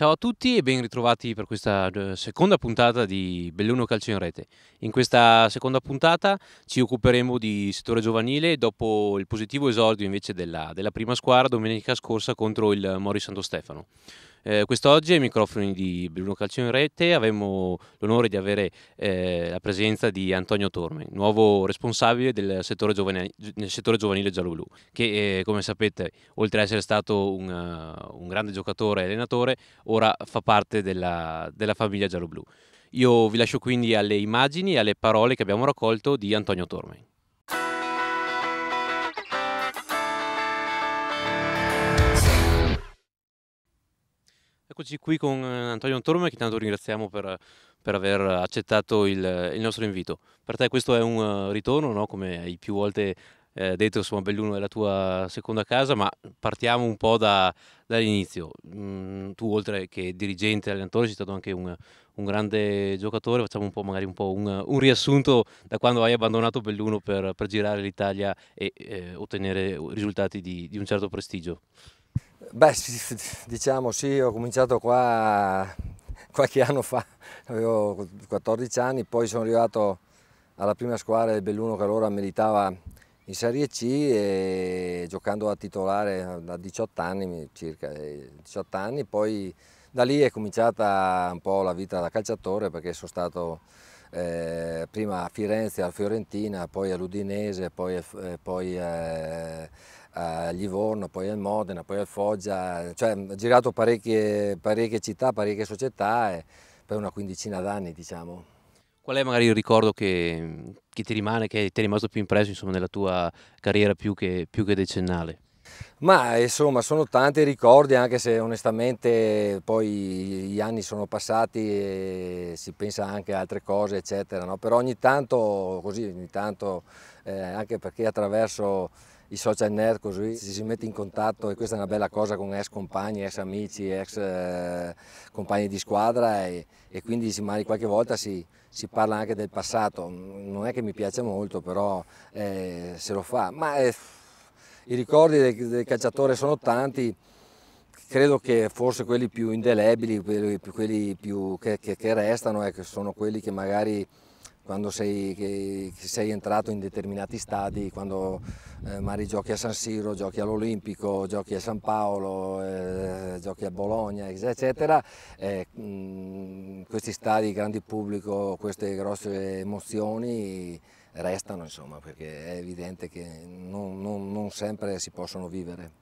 Ciao a tutti e ben ritrovati per questa eh, seconda puntata di Belluno Calcio in Rete. In questa seconda puntata ci occuperemo di settore giovanile dopo il positivo esordio invece della, della prima squadra domenica scorsa contro il Mori Santo Stefano. Eh, quest'oggi ai microfoni di Bruno Calcio in Rete avremo l'onore di avere eh, la presenza di Antonio Torme, nuovo responsabile del settore, giovane, nel settore giovanile giallo-blu, che eh, come sapete oltre ad essere stato un, uh, un, grande giocatore e allenatore, ora fa parte della, della famiglia giallo-blu. Io vi lascio quindi alle immagini e alle parole che abbiamo raccolto di Antonio Torme. Eccoci qui con eh, Antonio Antorme che tanto ringraziamo per, per aver accettato il, il, nostro invito. Per te questo è un eh, ritorno, no? come hai più volte eh, detto, insomma Belluno è la tua seconda casa, ma partiamo un po' da, dall'inizio. Mm, tu oltre che dirigente allenatore sei stato anche un, un grande giocatore, facciamo un po', un, po un, un, riassunto da quando hai abbandonato Belluno per, per girare l'Italia e eh, ottenere risultati di, di un certo prestigio. Beh, diciamo sì, ho cominciato qua qualche anno fa, avevo 14 anni, poi sono arrivato alla prima squadra del Belluno che allora militava in Serie C e giocando a titolare da 18 anni circa, 18 eh, anni, poi da lì è cominciata un po' la vita da calciatore perché sono stato eh, prima a Firenze, alla Fiorentina, poi all'Udinese, poi, eh, poi eh, a Livorno, poi al Modena, poi al Foggia, cioè ho girato parecchie, parecchie città, parecchie società e eh, per una quindicina d'anni diciamo. Qual è magari il ricordo che, che, ti rimane, che ti è rimasto più impresso insomma, nella tua carriera più che, più che decennale? Ma insomma sono tanti ricordi anche se onestamente poi gli anni sono passati e si pensa anche a altre cose eccetera, no? però ogni tanto così, ogni tanto eh, anche perché attraverso i social net così ci si mette in contatto e questa è una bella cosa con ex compagni, ex amici, ex eh, compagni di squadra e, e quindi magari qualche volta si, si, parla anche del passato, non è che mi piace molto però eh, se lo fa, ma eh, i ricordi del, del calciatore sono tanti, credo che forse quelli più indelebili, quelli, quelli più che, che, che, restano ecco, sono quelli che magari quando sei, sei, entrato in determinati stadi, quando eh, magari giochi a San Siro, giochi all'Olimpico, giochi a San Paolo, eh, giochi a Bologna, eccetera, eh, mh, mm, questi stadi, grandi pubblico, queste grosse emozioni restano, insomma, perché è evidente che non, non, non sempre si possono vivere.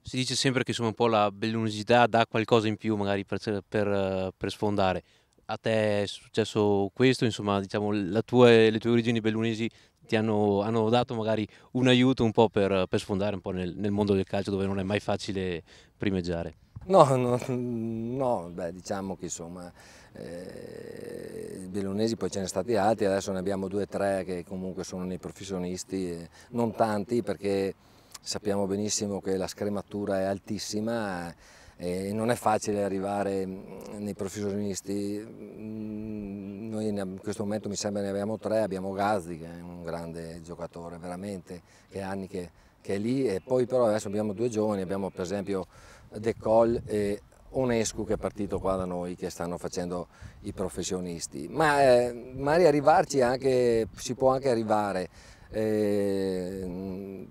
Si dice sempre che insomma, un po' la bellunizità dà qualcosa in più magari per, per, per sfondare a te è successo questo, insomma, diciamo, tue, le tue origini bellunesi ti hanno, hanno, dato magari un aiuto un po' per, per sfondare un po' nel, nel, mondo del calcio dove non è mai facile primeggiare. No, no, no beh, diciamo che insomma, eh, bellunesi poi ce ne sono stati altri, adesso ne abbiamo due o tre che comunque sono nei professionisti, eh, non tanti perché sappiamo benissimo che la scrematura è altissima. Eh, e non è facile arrivare mm, nei professionisti, mm, noi in questo momento mi sembra ne abbiamo tre, abbiamo Gazzi che è un grande giocatore veramente, che anni che, che, è lì e poi però adesso abbiamo due giovani, abbiamo per esempio De Col e Onescu che è partito qua da noi che stanno facendo i professionisti, ma eh, magari arrivarci anche, si può anche arrivare eh, mm,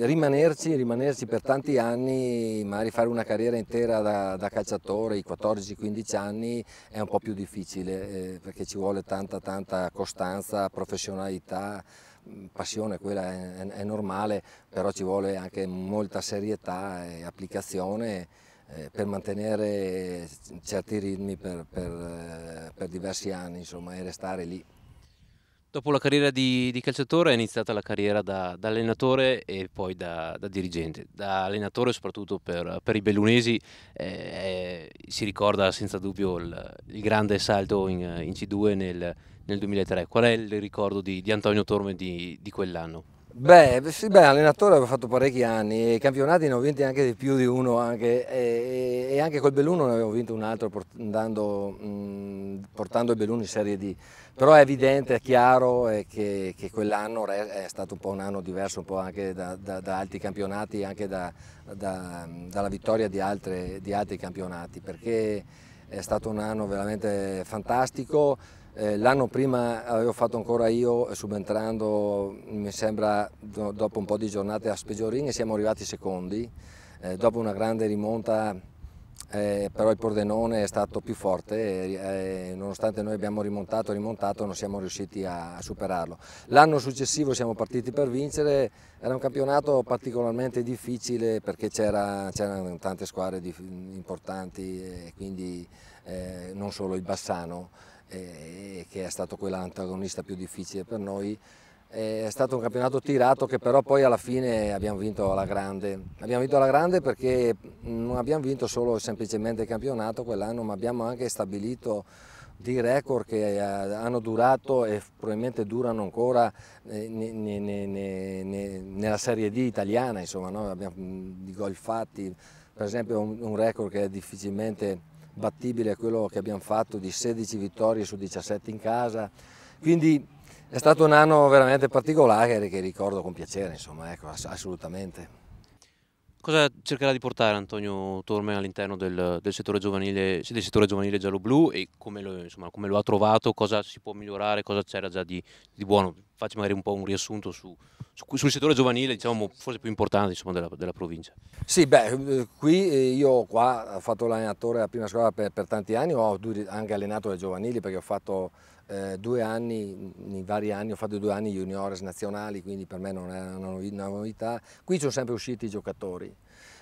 rimanerci, rimanerci, per tanti anni, magari fare una carriera intera da, da calciatore, i 14-15 anni, è un po' più difficile eh, perché ci vuole tanta, tanta costanza, professionalità, mm, passione, quella è, è normale, però ci vuole anche molta serietà e applicazione eh, per mantenere certi ritmi per, per, eh, per diversi anni insomma, e restare lì. Dopo la carriera di, di calciatore è iniziata la carriera da, da allenatore e poi da, da, dirigente. Da allenatore soprattutto per, per i bellunesi eh, eh, si ricorda senza dubbio il, il grande salto in, in C2 nel, nel, 2003. Qual è il ricordo di, di Antonio Torme di, di quell'anno? Beh, sì, beh, allenatore avevo fatto parecchi anni, e campionati ne ho vinti anche di più di uno anche, e, e, anche col Belluno ne avevo vinto un altro portando, mh, portando il Belluno in Serie D, però è evidente, è chiaro eh, che, che quell'anno è stato un po' un anno diverso un po' anche da, da, da altri campionati, e anche da, dalla vittoria di, altre, di altri campionati, perché è stato un anno veramente fantastico. Eh, L'anno prima avevo eh, fatto ancora io, eh, subentrando mi sembra dopo un po' di giornate a Spegiorini, siamo arrivati secondi, eh, dopo una grande rimonta eh, però il Pordenone è stato più forte eh, nonostante noi abbiamo rimontato e rimontato non siamo riusciti a, a superarlo. L'anno successivo siamo partiti per vincere, era un campionato particolarmente difficile perché c'erano tante squadre di, importanti e quindi eh, non solo il Bassano eh, che è stato quell'antagonista più difficile per noi. È stato un campionato tirato che però poi alla fine abbiamo vinto alla grande. Abbiamo vinto alla grande perché non abbiamo vinto solo semplicemente il campionato quell'anno, ma abbiamo anche stabilito dei record che eh, hanno durato e probabilmente durano ancora eh, nella Serie D italiana, insomma, no? abbiamo, di gol fatti, per esempio un record che è difficilmente battibile a quello che abbiamo fatto di 16 vittorie su 17 in casa, quindi è stato un anno veramente particolare che ricordo con piacere, insomma, ecco, assolutamente. Cosa cercherà di portare Antonio Torme all'interno del, del, settore giovanile, del settore giovanile giallo-blu e come lo, insomma, come lo, ha trovato, cosa si può migliorare, cosa c'era già di, di buono? Facci magari un po' un riassunto su, su, sul settore giovanile, diciamo, forse più importante insomma, della, della, provincia. Sì, beh, eh, qui eh, io qua ho fatto l'allenatore alla prima scuola per, per tanti anni, ho anche allenato le giovanili perché ho fatto eh, due anni, in vari anni, ho fatto due anni juniores nazionali, quindi per me non è una novità. Qui sono sempre usciti i giocatori,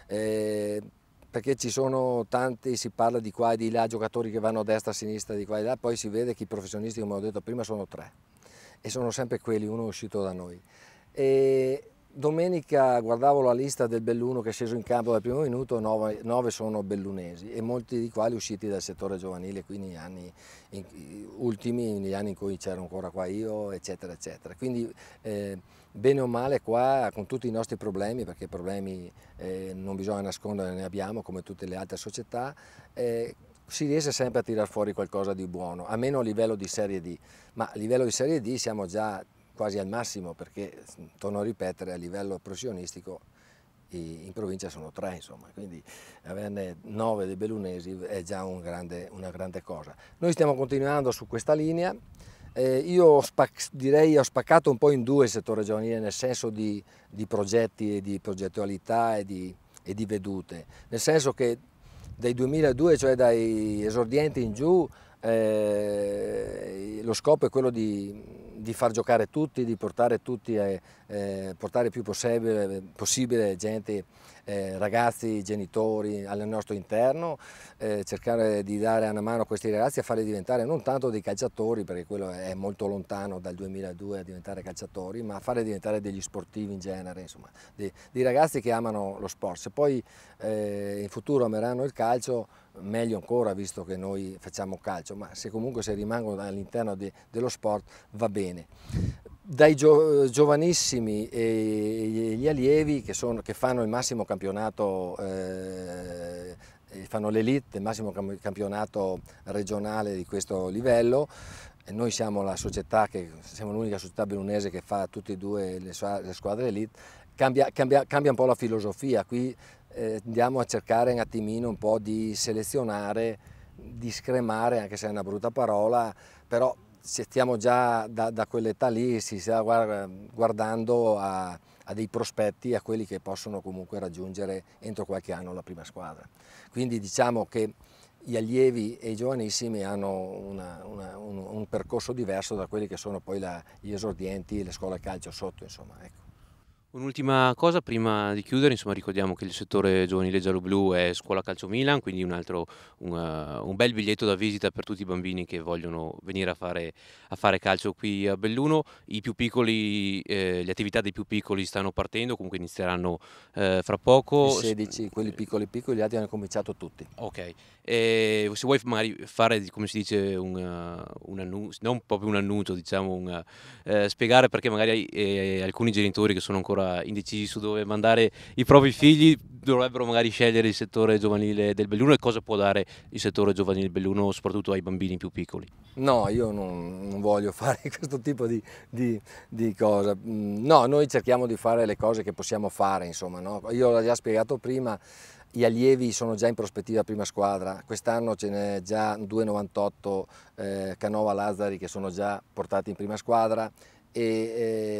eh, perché ci sono tanti, si parla di qua e di là, giocatori che vanno a destra, a sinistra, di qua e là, poi si vede che i professionisti, come ho detto prima, sono tre e sono sempre quelli, uno è uscito da noi. E Domenica guardavo la lista del Belluno che è sceso in campo dal primo minuto, nove, nove sono bellunesi e molti di quali usciti dal settore giovanile, quindi negli anni in, ultimi, negli anni in cui c'ero ancora qua io, eccetera, eccetera. Quindi eh, bene o male qua, con tutti i nostri problemi, perché problemi eh, non bisogna nascondere, ne abbiamo come tutte le altre società, eh, si riesce sempre a tirar fuori qualcosa di buono, almeno a livello di Serie D, ma a livello di Serie D siamo già quasi al massimo perché, mm, torno a ripetere, a livello professionistico in provincia sono tre, insomma, quindi averne nove dei bellunesi è già un grande, una grande cosa. Noi stiamo continuando su questa linea, eh, io spac, direi ho spaccato un po' in due il settore giovanile nel senso di, di progetti e di progettualità e di, e di vedute, nel senso che dai 2002, cioè dai esordienti in giù, eh, lo scopo è quello di, di, far giocare tutti, di portare tutti, a, eh, portare più possibile, possibile gente, eh, ragazzi, genitori al nostro interno, eh, cercare di dare una mano a questi ragazzi a farli diventare non tanto dei calciatori, perché quello è molto lontano dal 2002 a diventare calciatori, ma a farli diventare degli sportivi in genere, insomma, dei, dei ragazzi che amano lo sport. Se poi eh, in futuro ameranno il calcio, meglio ancora visto che noi facciamo calcio, ma se comunque se rimangono all'interno de, dello sport va bene. Dai gio, giovanissimi e gli allievi che, sono, che fanno il massimo campionato eh, fanno l'elite, il massimo campionato regionale di questo livello. Noi siamo la società, che, siamo l'unica società bellunese che fa tutte e due le, squadre elite. Cambia, cambia, cambia un po' la filosofia, qui eh, andiamo a cercare un attimino un po' di selezionare, di scremare, anche se è una brutta parola, però se stiamo già da, da quell'età lì, si sta guardando a, a dei prospetti, a quelli che possono comunque raggiungere entro qualche anno la prima squadra. Quindi diciamo che gli allievi e i giovanissimi hanno una, una, un, un, percorso diverso da quelli che sono poi la, gli esordienti le scuole calcio sotto. Insomma, ecco. Un'ultima cosa prima di chiudere, insomma, ricordiamo che il settore giovanile giallo-blu è Scuola Calcio Milan, quindi un, altro, un, uh, un bel biglietto da visita per tutti i bambini che vogliono venire a fare, a fare calcio qui a Belluno. Piccoli, eh, le attività dei più piccoli stanno partendo, comunque inizieranno eh, fra poco. I 16, quelli piccoli piccoli, gli altri hanno cominciato tutti. Ok, e se vuoi magari fare, come si dice, un, eh, un annuncio, non proprio un annuncio, diciamo, un, eh, eh spiegare perché magari eh, eh, alcuni genitori che sono ancora indecisi su dove mandare i propri figli dovrebbero magari scegliere il settore giovanile del Belluno e cosa può dare il settore giovanile del Belluno soprattutto ai bambini più piccoli? No, io non, non voglio fare questo tipo di, di, di, cosa. Mm, no, noi cerchiamo di fare le cose che possiamo fare, insomma. No? Io l'ho già spiegato prima, gli allievi sono già in prospettiva prima squadra, quest'anno ce n'è già 2,98 eh, Canova Lazzari che sono già portati in prima squadra e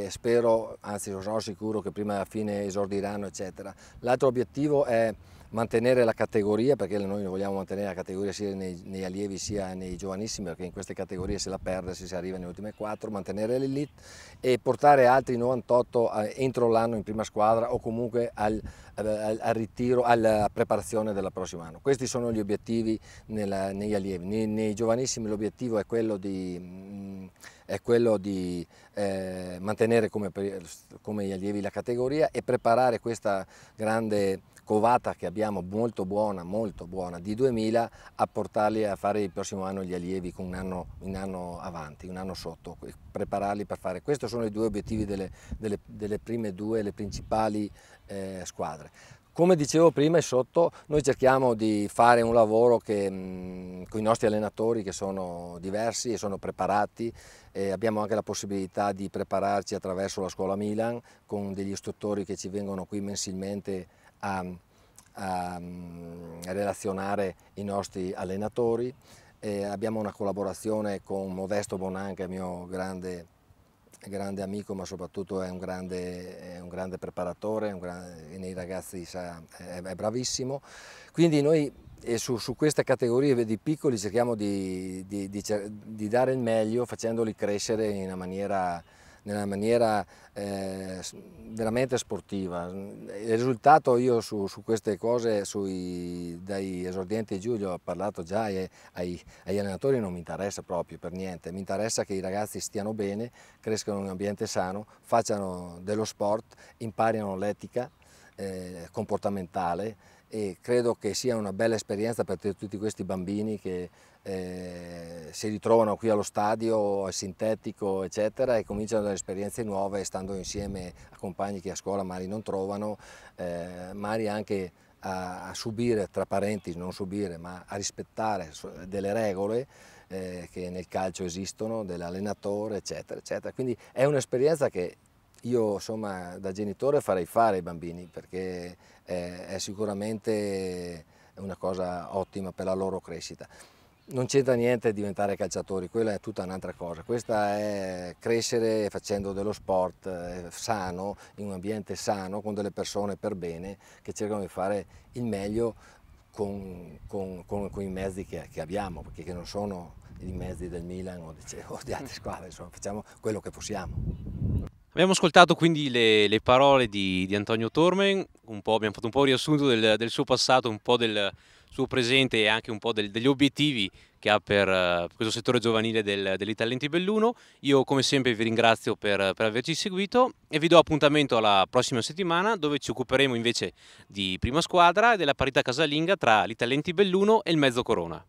eh, spero, anzi sono sicuro che prima alla fine esordiranno eccetera. L'altro obiettivo è mantenere la categoria perché noi vogliamo mantenere la categoria sia nei, nei allievi sia nei giovanissimi perché in queste categorie se la perde se si arriva nelle ultime quattro, mantenere l'elite e portare altri 98 eh, entro l'anno in prima squadra o comunque al, eh, al, al, ritiro, alla preparazione della prossima anno. Questi sono gli obiettivi nella, negli allievi, nei, nei giovanissimi l'obiettivo è quello di... Mh, mm, è quello di eh, mantenere come, come, gli allievi la categoria e preparare questa grande covata che abbiamo molto buona, molto buona, di 2000, a portarli a fare il prossimo anno gli allievi con un anno, un anno avanti, un anno sotto, prepararli per fare. Questi sono i due obiettivi delle, delle, delle prime due, le principali eh, squadre. Come dicevo prima e sotto, noi cerchiamo di fare un lavoro che, mm, con i nostri allenatori che sono diversi e sono preparati, e abbiamo anche la possibilità di prepararci attraverso la scuola Milan con degli istruttori che ci vengono qui mensilmente a, a mm, relazionare i nostri allenatori, e abbiamo una collaborazione con Modesto Bonan che è mio grande, grande amico ma soprattutto è un grande, è un grande preparatore, un grande, nei ragazzi sa, è, è, bravissimo, quindi noi su, su, queste categorie di piccoli cerchiamo di, di, di, di dare il meglio facendoli crescere in una maniera nella maniera eh, veramente sportiva. Il risultato io su, su queste cose, sui, dai esordienti di Giulio, ho parlato già e ai, agli allenatori non mi interessa proprio per niente, mi interessa che i ragazzi stiano bene, crescano in un ambiente sano, facciano dello sport, imparino l'etica eh, comportamentale e credo che sia una bella esperienza per tutti questi bambini che eh, si ritrovano qui allo stadio, al sintetico eccetera e cominciano delle esperienze nuove stando insieme a compagni che a scuola magari non trovano, eh, magari anche a, a, subire, tra parenti non subire, ma a rispettare delle regole eh, che nel calcio esistono, dell'allenatore eccetera eccetera. Quindi è un'esperienza che io insomma da genitore farei fare ai bambini perché è, eh, è sicuramente una cosa ottima per la loro crescita. Non c'entra niente diventare calciatori, quella è tutta un'altra cosa. Questa è crescere facendo dello sport eh, sano, in un ambiente sano, con delle persone per bene che cercano di fare il meglio con, con, con, con i mezzi che, che abbiamo, perché che non sono i mezzi del Milan o di, o di altre squadre, insomma facciamo quello che possiamo. Abbiamo ascoltato quindi le, le parole di, di, Antonio Tormen, abbiamo fatto un po' un riassunto del, del, suo passato, un po' del suo presente e anche un po' del, degli obiettivi che ha per uh, questo settore giovanile del, degli Belluno. Io come sempre vi ringrazio per, per, averci seguito e vi do appuntamento alla prossima settimana dove ci occuperemo invece di prima squadra e della parità casalinga tra l'Italenti Belluno e il mezzo Corona.